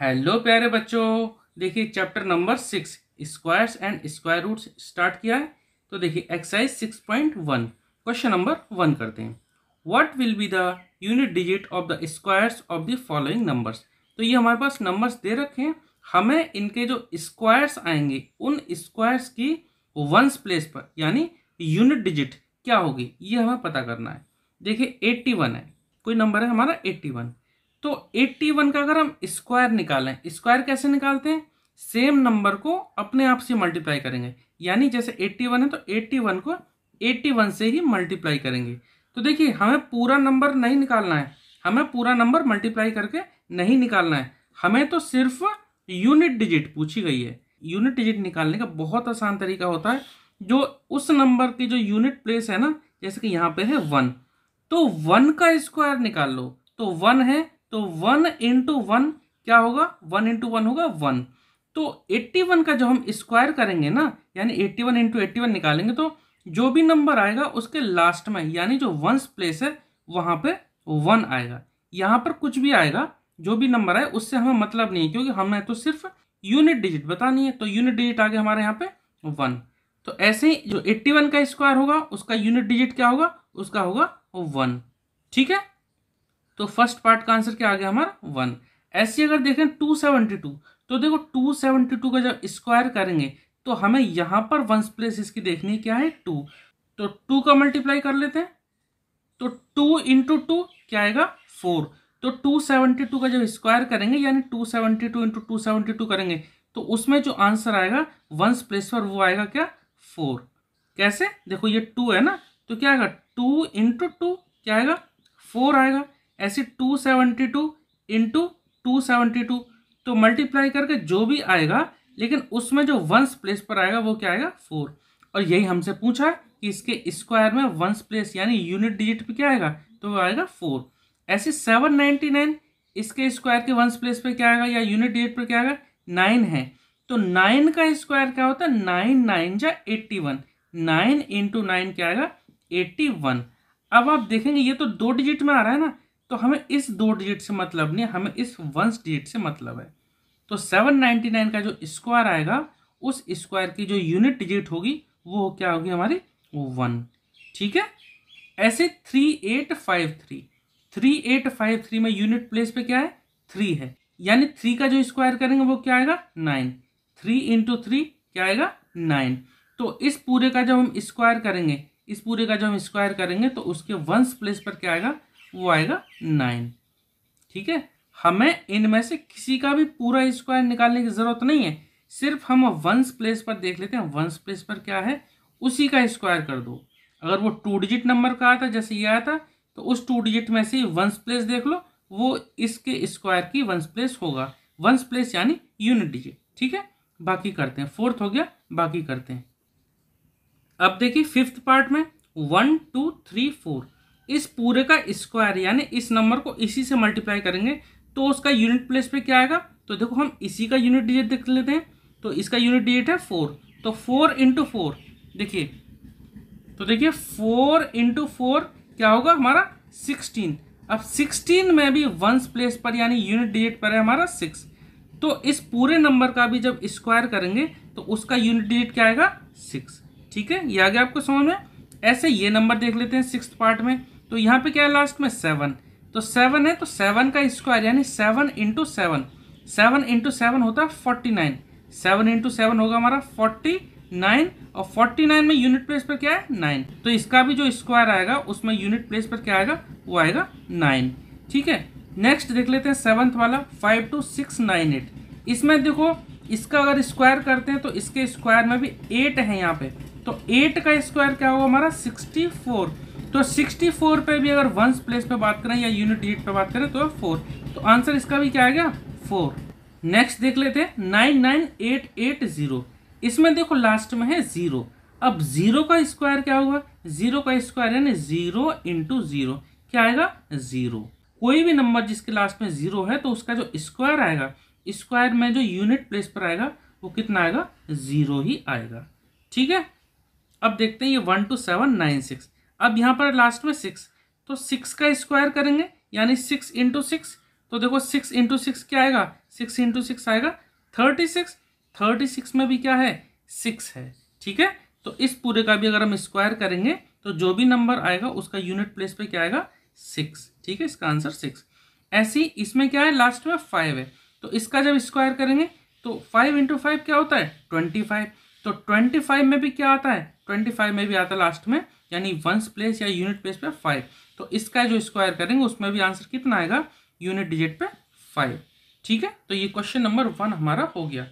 hello प्यारे बच्चों देखिए chapter number six squares and square root start किया है तो देखिए exercise six point one question number one करते हैं what will be the unit digit of the squares of the following numbers तो ये हमारे पास नंबर्स दे रखे हैं हमें इनके जो स्क्वायर्स आएंगे उन स्क्वायर्स की वंस प्लेस पर यानी यूनिट डिजिट क्या होगी ये हमें पता करना है देखिए एट्टी वन है कोई नंबर है हमारा एट्टी वन तो 81 का अगर हम स्क्वायर निकालें स्क्वायर कैसे निकालते हैं सेम नंबर को अपने आप से मल्टीप्लाई करेंगे यानी जैसे 81 है तो 81 को 81 से ही मल्टीप्लाई करेंगे तो देखिए हमें पूरा नंबर नहीं निकालना है हमें पूरा नंबर मल्टीप्लाई करके नहीं निकालना है हमें तो सिर्फ यूनिट डिजिट पूछी गई है यूनिट डिजिट निकालने का बहुत आसान तरीका होता है जो उस नंबर की जो यूनिट प्लेस है ना जैसे कि यहाँ पे है वन तो वन का स्क्वायर निकाल लो तो वन है तो वन इंटू वन क्या होगा वन इंटू वन होगा वन तो एट्टी वन का जो हम स्क्वायर करेंगे ना यानी eighty one into eighty one निकालेंगे तो जो भी नंबर आएगा उसके लास्ट में यानी जो वंस प्लेस है वहाँ पर वन आएगा यहाँ पर कुछ भी आएगा जो भी नंबर आए उससे हमें मतलब नहीं है क्योंकि हमें तो सिर्फ यूनिट डिजिट बतानी है तो यूनिट डिजिट आगे हमारे यहाँ पे वन तो ऐसे ही जो एट्टी वन का स्क्वायर होगा उसका यूनिट डिजिट क्या होगा उसका होगा वन ठीक है तो फर्स्ट पार्ट का आंसर क्या आ गया हमारा वन ऐसे अगर देखें टू सेवेंटी टू तो देखो टू सेवेंटी टू का जब स्क्वायर करेंगे तो हमें यहाँ पर वंस प्लेस इसकी देखनी क्या है टू तो टू का मल्टीप्लाई कर लेते हैं तो टू इंटू टू क्या आएगा फोर तो टू सेवेंटी टू का जब स्क्वायर करेंगे यानी two seventy two into two seventy two करेंगे तो उसमें जो आंसर आएगा वंस प्लेस पर वो आएगा क्या फोर कैसे देखो ये टू है ना तो क्या आएगा टू इंटू टू क्या आएगा फोर आएगा ऐसे two seventy two into two seventy two तो मल्टीप्लाई करके जो भी आएगा लेकिन उसमें जो वंस प्लेस पर आएगा वो क्या आएगा फोर और यही हमसे पूछा कि इसके स्क्वायर में वंस प्लेस यानी यूनिट डिजिट पे क्या आएगा तो वो आएगा फोर ऐसे सेवन नाइन्टी नाइन इसके स्क्वायर के वंस प्लेस पे क्या आएगा या यूनिट डिजिट पर क्या आएगा नाइन है तो नाइन का स्क्वायर क्या होता है नाइन नाइन या eighty one nine into nine क्या आएगा एट्टी वन अब आप देखेंगे ये तो दो डिजिट में आ रहा है ना तो हमें इस दो डिजिट से मतलब नहीं हमें इस वंस डिजिट से मतलब है तो 799 का जो स्क्वायर आएगा उस स्क्वायर की जो यूनिट डिजिट होगी वो क्या होगी हमारी वन ठीक है ऐसे three eight five three three eight five three में यूनिट प्लेस पे क्या है थ्री है यानी थ्री का जो स्क्वायर करेंगे वो क्या आएगा नाइन थ्री इंटू थ्री क्या आएगा नाइन तो इस पूरे का जब हम स्क्वायर करेंगे इस पूरे का जब हम स्क्वायर करेंगे तो उसके वंस प्लेस पर क्या आएगा वो आएगा नाइन ठीक है हमें इनमें से किसी का भी पूरा स्क्वायर निकालने की जरूरत नहीं है सिर्फ हम वंस प्लेस पर देख लेते हैं वंस प्लेस पर क्या है उसी का स्क्वायर कर दो अगर वो टू डिजिट नंबर का आया था जैसे ये आया था तो उस टू डिजिट में से वंस प्लेस देख लो वो इसके स्क्वायर की वंस प्लेस होगा वंस प्लेस यानी यूनिट डिजिट ठीक है बाकी करते हैं फोर्थ हो गया बाकी करते हैं अब देखिए फिफ्थ पार्ट में वन टू थ्री फोर इस पूरे का स्क्वायर यानी इस नंबर को इसी से मल्टीप्लाई करेंगे तो उसका यूनिट प्लेस पे क्या आएगा तो देखो हम इसी का यूनिट डिजिट देख लेते हैं तो इसका यूनिट डिजिट है फोर तो फोर इंटू फोर देखिए तो देखिए फोर इंटू फोर क्या होगा हमारा सिक्सटीन अब सिक्सटीन में भी वंस प्लेस पर यानी यूनिट डिजिट पर है हमारा सिक्स तो इस पूरे नंबर का भी जब स्क्वायर करेंगे तो उसका यूनिट डिजिट क्या आएगा सिक्स ठीक है ये आ गया आपको समझ में ऐसे ये नंबर देख लेते हैं सिक्स पार्ट में तो यहाँ पे क्या है लास्ट में सेवन तो सेवन है तो सेवन का स्क्वायर यानी seven into seven seven into seven होता है forty nine seven into seven होगा हमारा फोर्टी नाइन और फोर्टी नाइन में यूनिट प्लेस पर क्या है नाइन तो इसका भी जो स्क्वायर आएगा उसमें यूनिट प्लेस पर क्या आएगा वो आएगा नाइन ठीक है नेक्स्ट देख लेते हैं सेवन्थ वाला five two six nine eight इसमें देखो इसका अगर स्क्वायर करते हैं तो इसके स्क्वायर में भी एट है यहाँ पे तो एट का स्क्वायर क्या होगा हमारा सिक्सटी फोर तो सिक्सटी फोर पे भी अगर वंस प्लेस पे बात करें या यूनिट एट पे बात करें तो फोर तो आंसर इसका भी क्या आएगा फोर नेक्स्ट देख लेते हैं nine nine eight eight zero इसमें देखो लास्ट में है जीरो अब जीरो का स्क्वायर क्या होगा जीरो का स्क्वायर यानी जीरो इंटू जीरो क्या आएगा जीरो कोई भी नंबर जिसके लास्ट में जीरो है तो उसका जो स्क्वायर आएगा स्क्वायर में जो यूनिट प्लेस पर आएगा वो कितना आएगा जीरो ही आएगा ठीक है अब देखते हैं ये one two seven nine six अब यहाँ पर लास्ट में सिक्स तो सिक्स का स्क्वायर करेंगे यानी सिक्स इंटू सिक्स तो देखो सिक्स इंटू सिक्स क्या आएगा सिक्स इंटू सिक्स आएगा थर्टी सिक्स थर्टी सिक्स में भी क्या है सिक्स है ठीक है तो इस पूरे का भी अगर हम स्क्वायर करेंगे तो जो भी नंबर आएगा उसका यूनिट प्लेस पर क्या आएगा सिक्स ठीक है इसका आंसर सिक्स ऐसी इसमें क्या है लास्ट में फाइव है तो इसका जब स्क्वायर करेंगे तो फाइव इंटू फाइव क्या होता है ट्वेंटी फाइव तो ट्वेंटी फाइव में भी क्या आता है ट्वेंटी फाइव में भी आता लास्ट में यानी वंस प्लेस या यूनिट प्लेस पे फाइव तो इसका जो स्क्वायर करेंगे उसमें भी आंसर कितना आएगा यूनिट डिजिट पे फाइव ठीक है तो ये क्वेश्चन नंबर वन हमारा हो गया